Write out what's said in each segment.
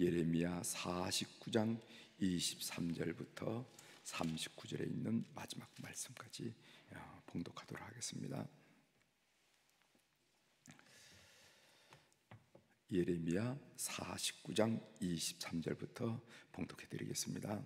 예레미야 49장 23절부터 39절에 있는 마지막 말씀까지 어, 봉독하도록 하겠습니다. 예레미야 49장 23절부터 봉독해 드리겠습니다.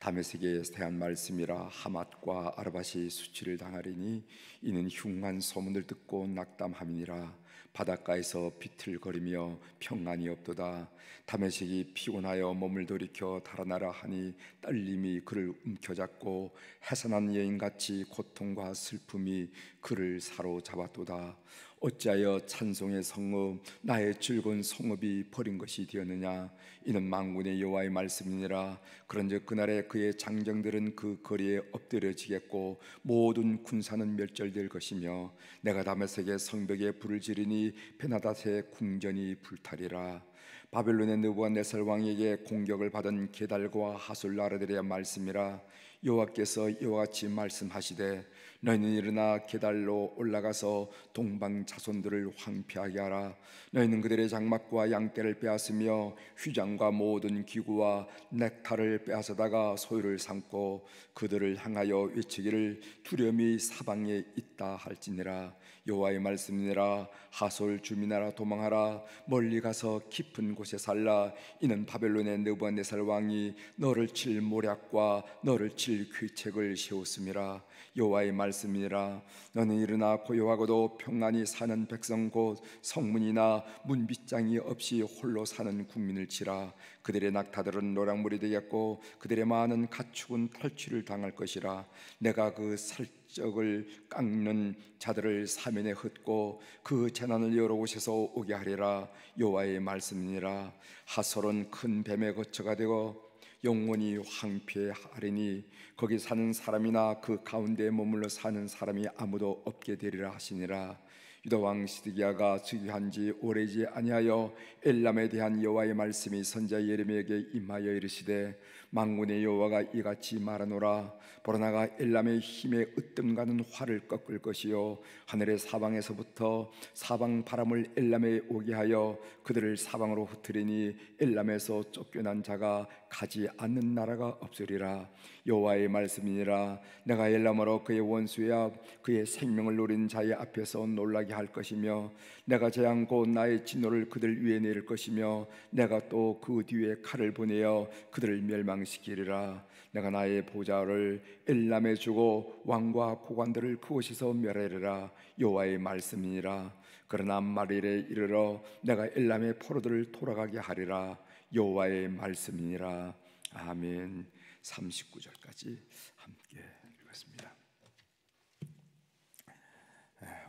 다메섹에 대한 말씀이라 하맛과 아르바시 수치를 당하리니 이는 흉한 소문을 듣고 낙담함이니라 바닷가에서 비틀거리며 평안이 없도다 다메섹이 피곤하여 몸을 돌이켜 달아나라 하니 떨림이 그를 움켜잡고 해산한 여인같이 고통과 슬픔이 그를 사로잡았도다 어찌하여 찬송의 성읍 나의 즐거운 성읍이 버린 것이 되었느냐 이는 망군의 여호와의 말씀이니라 그런즉 그날에 그의 장정들은 그 거리에 엎드려지겠고 모든 군사는 멸절될 것이며 내가 다메섹의 성벽에 불을 지르니 베나다의 궁전이 불타리라 바벨론의 느부갓네살 왕에게 공격을 받은 게달과 하솔 나라들의 말씀이라 여호와께서 이와 같이 말씀하시되 너희는 일어나 계달로 올라가서 동방 자손들을 황폐하게 하라 너희는 그들의 장막과 양떼를 빼앗으며 휘장과 모든 기구와 넥타를 빼앗아다가 소유를 삼고 그들을 향하여 외치기를 두려움이 사방에 있다 할지니라 여호와의 말씀이니라 하솔 주민하라 도망하라 멀리 가서 깊은 곳에 살라 이는 바벨론의 느부갓네살 왕이 너를 칠 모략과 너를 칠 귀책을 세웠음이라 여호와의 말 말씀이라 너는 일어나 고요하고도 평안히 사는 백성 곧 성문이나 문빗장이 없이 홀로 사는 국민을 치라 그들의 낙타들은 노랑물이 되겠고 그들의 많은 가축은 탈취를 당할 것이라 내가 그 살적을 깎는 자들을 사면에 흩고 그 재난을 여러 곳에서 오게 하리라 요와의 말씀이니라 하솔은 큰 뱀의 거처가 되고 영원히 황폐하리니 거기 사는 사람이나 그 가운데 머물러 사는 사람이 아무도 없게 되리라 하시니라 유다 왕 시드기야가 즉위한 지 오래지 아니하여 엘람에 대한 여호와의 말씀이 선자 예레미야에게 임하여 이르시되 망군의 여호와가 이같이 말하노라 보라나가 엘람의 힘에 으뜸가는 활을 꺾을 것이요 하늘의 사방에서부터 사방 바람을 엘람에 오게 하여 그들을 사방으로 흩트리니 엘람에서 쫓겨난 자가 가지 않는 나라가 없으리라 여호와의 말씀이니라 내가 엘람으로 그의 원수의 앞 그의 생명을 노린 자의 앞에서 놀라게 할 것이며 내가 재앙 곧 나의 진노를 그들 위에 내릴 것이며 내가 또 그 뒤에 칼을 보내어 그들을 멸망 망령시키리라 내가 나의 보좌를 엘람에 주고 왕과 고관들을 그곳에서 멸하리라 여호와의 말씀이니라 그러나 말일에 이르러 내가 엘람의 포로들을 돌아가게 하리라 여호와의 말씀이니라 아멘 39절까지 함께 읽었습니다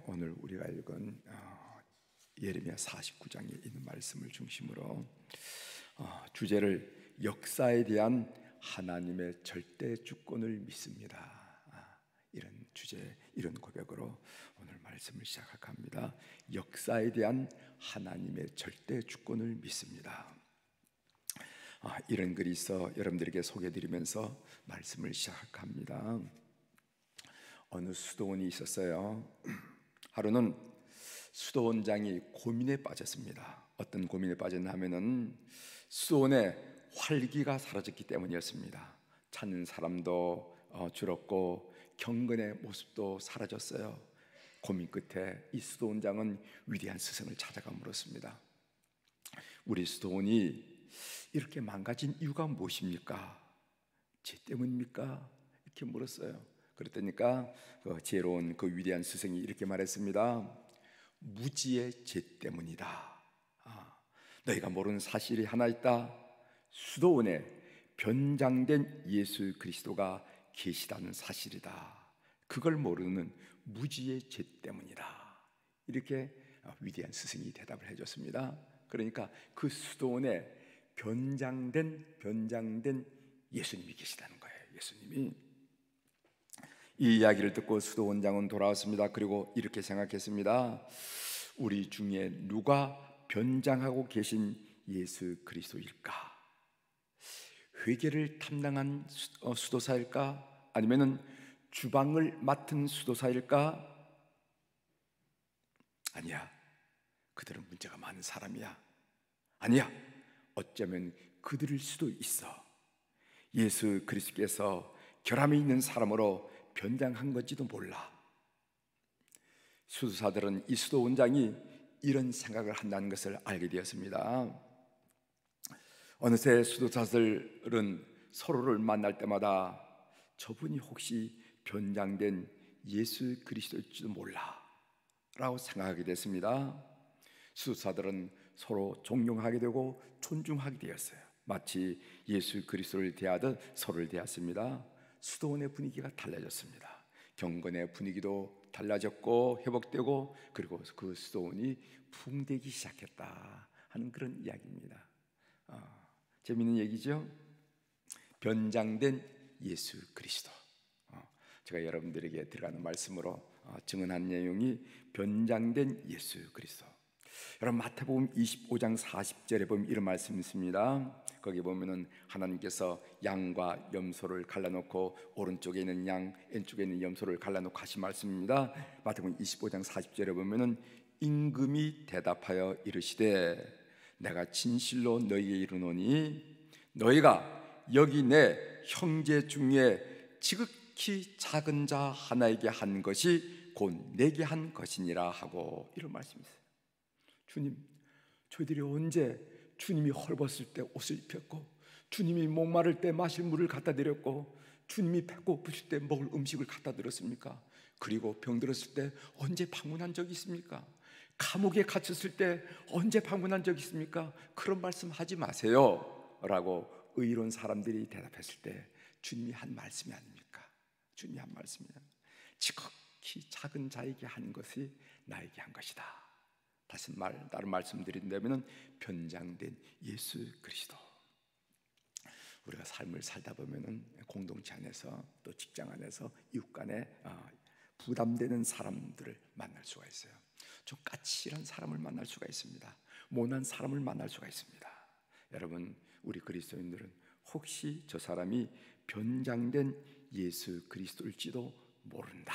오늘 우리가 읽은 어, 예레미야 49장에 있는 말씀을 중심으로 어, 주제를 역사에 대한 하나님의 절대 주권을 믿습니다. 아, 이런 주제, 이런 고백으로 오늘 말씀을 시작합니다. 역사에 대한 하나님의 절대 주권을 믿습니다. 아, 이런 글이 있어 여러분들에게 소개드리면서 말씀을 시작합니다. 어느 수도원이 있었어요. 하루는 수도원장이 고민에 빠졌습니다. 어떤 고민에 빠졌나 하면은 수도원에 활기가 사라졌기 때문이었습니다. 찾는 사람도 어, 줄었고 경건의 모습도 사라졌어요. 고민 끝에 이 수도원장은 위대한 스승을 찾아가 물었습니다. 우리 수도원이 이렇게 망가진 이유가 무엇입니까? 죄 때문입니까? 이렇게 물었어요. 그랬더니까 그 지혜로운 그 위대한 스승이 이렇게 말했습니다. 무지의 죄 때문이다. 아, 너희가 모르는 사실이 하나 있다. 수도원에 변장된 예수 그리스도가 계시다는 사실이다. 그걸 모르는 무지의 죄 때문이다. 이렇게 위대한 스승이 대답을 해줬습니다. 그러니까 그 수도원에 변장된 변장된 예수님이 계시다는 거예요. 예수님이 이 이야기를 듣고 수도원장은 돌아왔습니다. 그리고 이렇게 생각했습니다. 우리 중에 누가 변장하고 계신 예수 그리스도일까? 회계를 담당한 어, 수도사일까? 아니면은 주방을 맡은 수도사일까? 아니야. 그들은 문제가 많은 사람이야. 아니야. 어쩌면 그들일 수도 있어. 예수 그리스께서 결함이 있는 사람으로 변장한 건지도 몰라. 수도사들은 이 수도 원장이 이런 생각을 한다는 것을 알게 되었습니다. 어느새 수도사들은 서로를 만날 때마다 저분이 혹시 변장된 예수 그리스도일지도 몰라 라고 생각하게 됐습니다. 수사들은 서로 존경하게 되고 존중하게 되었어요. 마치 예수 그리스도를 대하듯 서로를 대했습니다. 수도원의 분위기가 달라졌습니다. 경건의 분위기도 달라졌고 회복되고 그리고 그 수도원이 붕대기 시작했다 하는 그런 이야기입니다. 어. 재밌는 얘기죠. 변장된 예수 그리스도. 어, 제가 여러분들에게 들어가는 말씀으로 어, 증언한 내용이 변장된 예수 그리스도. 여러분 마태복음 25장 40절에 보면 이런 말씀이 있습니다. 거기 보면은 하나님께서 양과 염소를 갈라놓고 오른쪽에 있는 양, 왼쪽에 있는 염소를 갈라놓고 하신 말씀입니다. 마태복음 25장 40절에 보면은 임금이 대답하여 이르시되 내가 진실로 너희에게 이르노니 너희가 여기 내 형제 중에 지극히 작은 자 하나에게 한 것이 곧 내게 한 것이니라 하고 이런 말씀이세요. 주님, 저희들이 언제 주님이 헐벗을 때 옷을 입혔고 주님이 목마를 때 마실 물을 갖다 드렸고 주님이 배고프실 때 먹을 음식을 갖다 드렸습니까? 그리고 병들었을 때 언제 방문한 적이 있습니까? 감옥에 갇혔을 때 언제 방문한 적 있습니까? 그런 말씀 하지 마세요. 라고 의로운 사람들이 대답했을 때 주님이 한 말씀이 아닙니까? 주님이 한 말씀이야. 지극히 작은 자에게 한 것이 나에게 한 것이다. 다시 말 다른 말씀드린다면 변장된 예수 그리스도. 우리가 삶을 살다 보면은 공동체 안에서 또 직장 안에서 이웃 간에 아, 부담되는 사람들을 만날 수가 있어요. 좀 까칠한 사람을 만날 수가 있습니다. 모난 사람을 만날 수가 있습니다. 여러분, 우리 그리스도인들은 혹시 저 사람이 변장된 예수 그리스도일지도 모른다.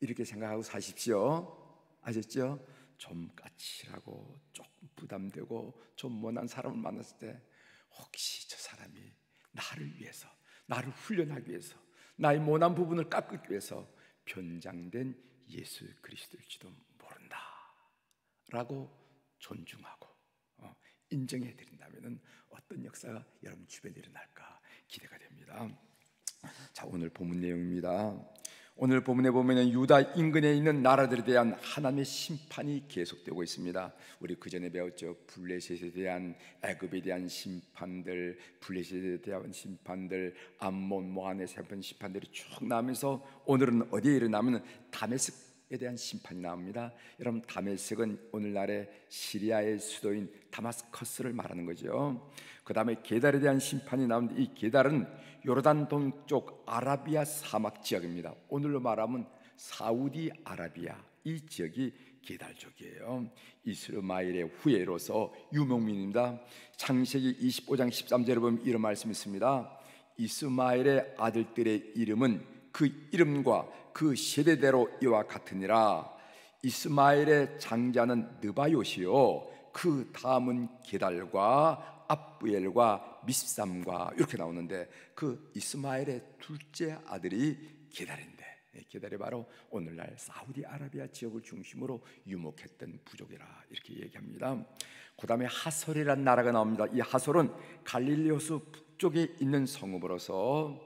이렇게 생각하고 사십시오. 아셨죠? 좀 까칠하고 조금 부담되고 좀 모난 사람을 만났을 때 혹시 저 사람이 나를 위해서 나를 훈련하기 위해서 나의 모난 부분을 깎기 위해서 변장된 예수 그리스도일지도 라고 존중하고 어, 인정해 드린다면 어떤 역사가 여러분 주변에 일어날까 기대가 됩니다. 자, 오늘 본문 내용입니다. 오늘 본문에 보면 유다 인근에 있는 나라들에 대한 하나님의 심판이 계속되고 있습니다. 우리 그 전에 배웠죠. 블레셋에 대한 애굽에 대한 심판들, 블레셋에 대한 심판들, 암몬 모함에 세번 심판들이 쭉 나면서 오늘은 어디에 일어나면 다메섹 다메섹에 대한 심판이 나옵니다. 여러분 다메섹은 오늘날의 시리아의 수도인 다마스커스를 말하는 거죠. 그 다음에 게달에 대한 심판이 나옵니다이 게달은 요르단 동쪽 아라비아 사막 지역입니다. 오늘로 말하면 사우디 아라비아 이 지역이 게달족이에요. 이스마엘의 후예로서 유명민입니다. 창세기 25장 13절에 보면 이런 말씀이 있습니다. 이스마엘의 아들들의 이름은 그 이름과 그 세대대로 이와 같으니라 이스마엘의 장자는 느바요시요 그 다음은 게달과 압부엘과 미십삼과 이렇게 나오는데 그 이스마엘의 둘째 아들이 게달인데 예, 게달이 바로 오늘날 사우디아라비아 지역을 중심으로 유목했던 부족이라 이렇게 얘기합니다 그 다음에 하솔이라는 나라가 나옵니다 이 하솔은 갈릴리오스 북쪽에 있는 성읍으로서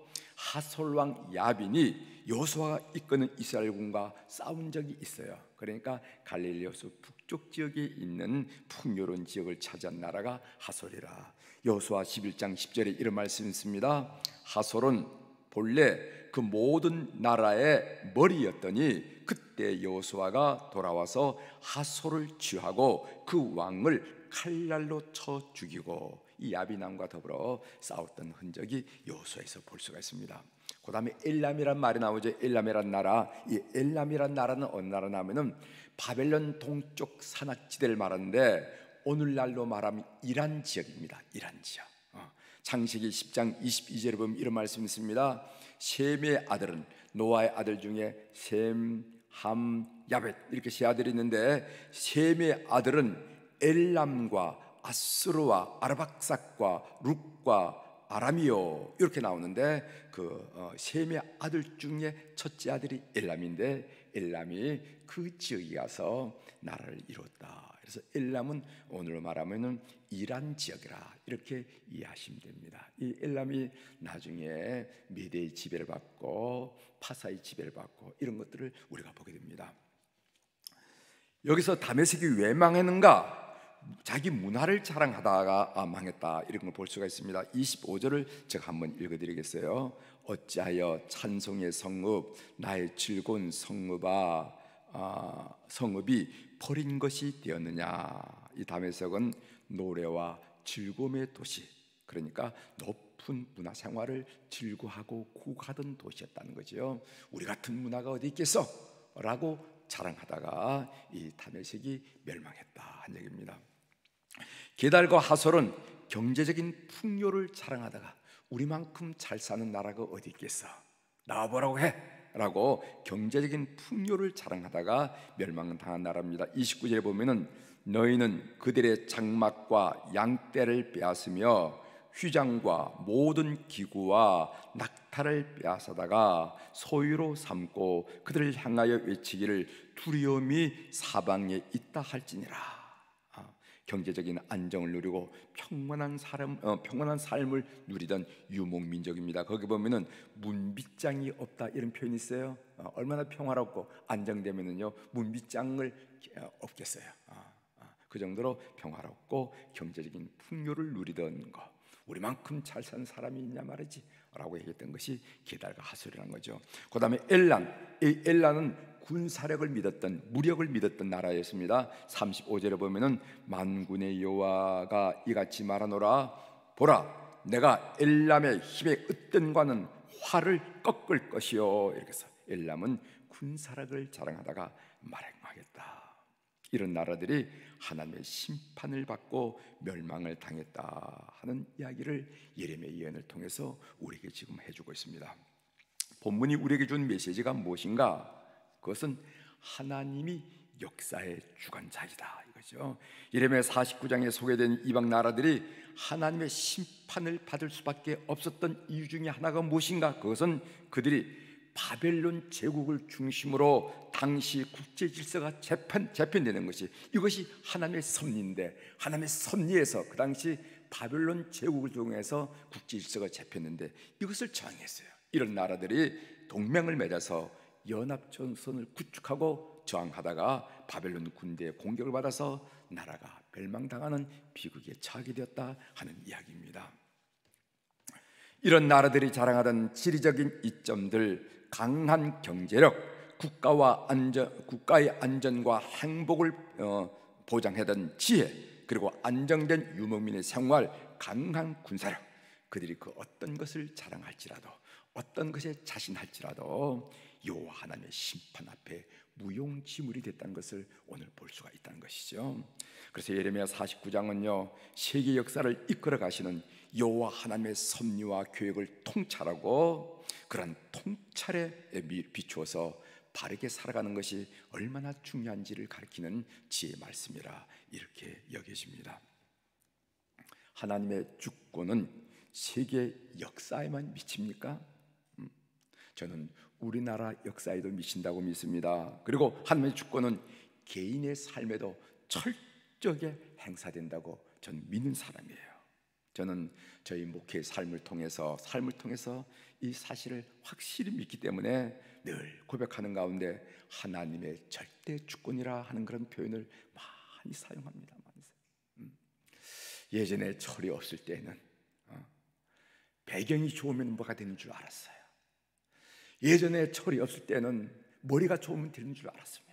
하솔왕 야빈이 여호수아가 이끄는 이스라엘군과 싸운 적이 있어요. 그러니까 갈릴리오수 북쪽 지역에 있는 풍요로운 지역을 차지한 나라가 하솔이라. 여수아 11장 10절에 이런 말씀 있습니다. 하솔은 본래 그 모든 나라의 머리였더니 그때 여수아가 돌아와서 하솔을 취하고 그 왕을 칼날로 쳐 죽이고 이 야비남과 더불어 싸웠던 흔적이 요소에서 볼 수가 있습니다. 그 다음에 엘람이란 말이 나오죠. 엘람이란 나라. 이 엘람이란 나라는 어느 나라냐면은 바벨론 동쪽 산악지대를 말하는데 오늘날로 말하면 이란 지역입니다. 이란 지역. 어. 창세기 10장 22절에 보면 이런 말씀이 있습니다. 셈의 아들은 노아의 아들 중에 셈, 함, 야벳 이렇게 세 아들이 있는데 셈의 아들은 엘람과 아스르와 아르박삭과 룩과 아람이요 이렇게 나오는데 그 어, 셈의 아들 중에 첫째 아들이 엘람인데 엘람이 그 지역에 가서 나라를 이뤘다. 그래서 엘람은 오늘로 말하면은 이란 지역이라 이렇게 이해하시면 됩니다. 이 엘람이 나중에 메대의 지배를 받고 파사의 지배를 받고 이런 것들을 우리가 보게 됩니다. 여기서 다메섹이 왜 망했는가? 자기 문화를 자랑하다가 아, 망했다 이런 걸 볼 수가 있습니다. 25절을 제가 한번 읽어드리겠어요. 어찌하여 찬송의 성읍 나의 즐거운 성읍아 아, 성읍이 버린 것이 되었느냐 이 담에석은 노래와 즐거움의 도시 그러니까 높은 문화 생활을 즐거하고 구하던 도시였다는 거지 우리 같은 문화가 어디 있겠어? 라고 자랑하다가 이 담에색이 멸망했다 한 얘기입니다. 게달과 하솔은 경제적인 풍요를 자랑하다가 우리만큼 잘 사는 나라가 어디 있겠어? 나와보라고 해! 라고 경제적인 풍요를 자랑하다가 멸망당한 나라입니다 29절에 보면 너희는 그들의 장막과 양떼를 빼앗으며 휘장과 모든 기구와 낙타를 빼앗아다가 소유로 삼고 그들을 향하여 외치기를 두려움이 사방에 있다 할지니라 경제적인 안정을 누리고 평온한 사람 어, 평온한 삶을 누리던 유목 민족입니다. 거기 보면은 문빗장이 없다 이런 표현이 있어요. 어, 얼마나 평화롭고 안정되면은요 문빗장을 어, 없겠어요. 어, 그 정도로 평화롭고 경제적인 풍요를 누리던 거. 우리만큼 잘 산 사람이 있냐 말이지라고 얘기했던 것이 게달과 하솔이라는 거죠. 그다음에 엘란, 이 엘란은 군사력을 믿었던 무력을 믿었던 나라였습니다. 35절에 보면은 만군의 여호와가 이같이 말하노라 보라 내가 엘람의 힘의 으뜸과는 화를 꺾을 것이요 이렇게 해서 엘람은 군사력을 자랑하다가 말행하겠다. 이런 나라들이 하나님의 심판을 받고 멸망을 당했다 하는 이야기를 예레미야 예언을 통해서 우리에게 지금 해주고 있습니다. 본문이 우리에게 준 메시지가 무엇인가? 그것은 하나님이 역사의 주관자이다 이거죠. 예레미 49장에 소개된 이방 나라들이 하나님의 심판을 받을 수밖에 없었던 이유 중에 하나가 무엇인가? 그것은 그들이 바벨론 제국을 중심으로 당시 국제 질서가 재편 재편되는 것이 이것이 하나님의 섭리인데 하나님의 섭리에서 그 당시 바벨론 제국을 통해서 국제 질서가 재편했는데 이것을 저항했어요. 이런 나라들이 동맹을 맺어서 연합전선을 구축하고 저항하다가 바벨론 군대의 공격을 받아서 나라가 멸망당하는 비극에 처하게 되었다 하는 이야기입니다. 이런 나라들이 자랑하던 지리적인 이점들, 강한 경제력, 국가와 안전, 국가의 안전과 행복을 어, 보장하던 지혜, 그리고 안정된 유목민의 생활, 강한 군사력, 그들이 그 어떤 것을 자랑할지라도 어떤 것에 자신할지라도 여호와 하나님의 심판 앞에 무용지물이 됐다는 것을 오늘 볼 수가 있다는 것이죠. 그래서 예레미야 49장은요. 세계 역사를 이끌어 가시는 여호와 하나님의 섭리와 교획을 통찰하고 그런 통찰에 비추어서 바르게 살아가는 것이 얼마나 중요한지를 가르치는 지혜 말씀이라 이렇게 여겨집니다. 하나님의 주권은 세계 역사에만 미칩니까? 음, 저는 우리나라 역사에도 미친다고 믿습니다. 그리고 하나님의 주권은 개인의 삶에도 철저하게 행사된다고 저는 믿는 사람이에요. 저는 저희 목회 삶을 통해서 삶을 통해서 이 사실을 확실히 믿기 때문에 늘 고백하는 가운데 하나님의 절대 주권이라 하는 그런 표현을 많이 사용합니다. 음, 예전에 철이 없을 때는 배경이 좋으면 뭐가 되는 줄 알았어요. 예전에 철이 없을 때는 머리가 좋으면 되는 줄 알았습니다.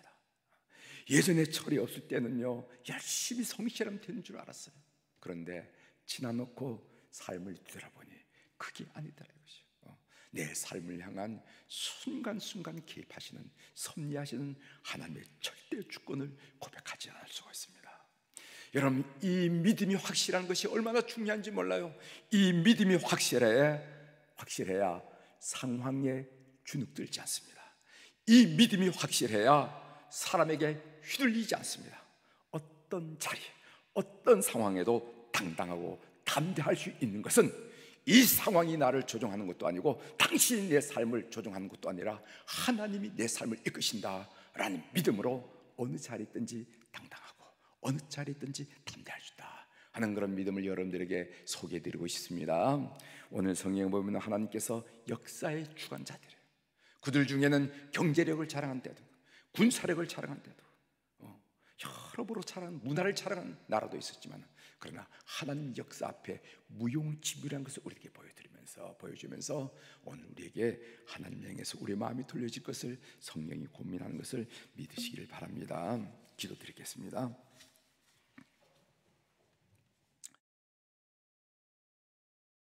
예전에 철이 없을 때는요, 열심히 성실하면 되는 줄 알았어요. 그런데 지나놓고 삶을 들여다보니 그게 아니더라 이것이. 어, 내 삶을 향한 순간순간 개입하시는 섭리하시는 하나님의 절대 주권을 고백하지 않을 수가 있습니다. 여러분, 이 믿음이 확실한 것이 얼마나 중요한지 몰라요. 이 믿음이 확실해, 확실해야 상황에 주눅들지 않습니다. 이 믿음이 확실해야 사람에게 휘둘리지 않습니다. 어떤 자리, 어떤 상황에도 당당하고 담대할 수 있는 것은 이 상황이 나를 조종하는 것도 아니고 당신이 내 삶을 조종하는 것도 아니라 하나님이 내 삶을 이끄신다라는 믿음으로 어느 자리든지당당합 어느 자리에 있든지 담대할 수 있다 하는 그런 믿음을 여러분들에게 소개해드리고 싶습니다 오늘 성경 보면 하나님께서 역사의 주관자들 그들 중에는 경제력을 자랑한 때도 군사력을 자랑한 때도 어, 여러모로 자랑 문화를 자랑한 나라도 있었지만 그러나 하나님 역사 앞에 무용지물한 것을 우리에게 보여드리면서 보여주면서 오늘 우리에게 하나님 향해서 우리 마음이 돌려질 것을 성령이 고민하는 것을 믿으시기를 바랍니다. 기도드리겠습니다.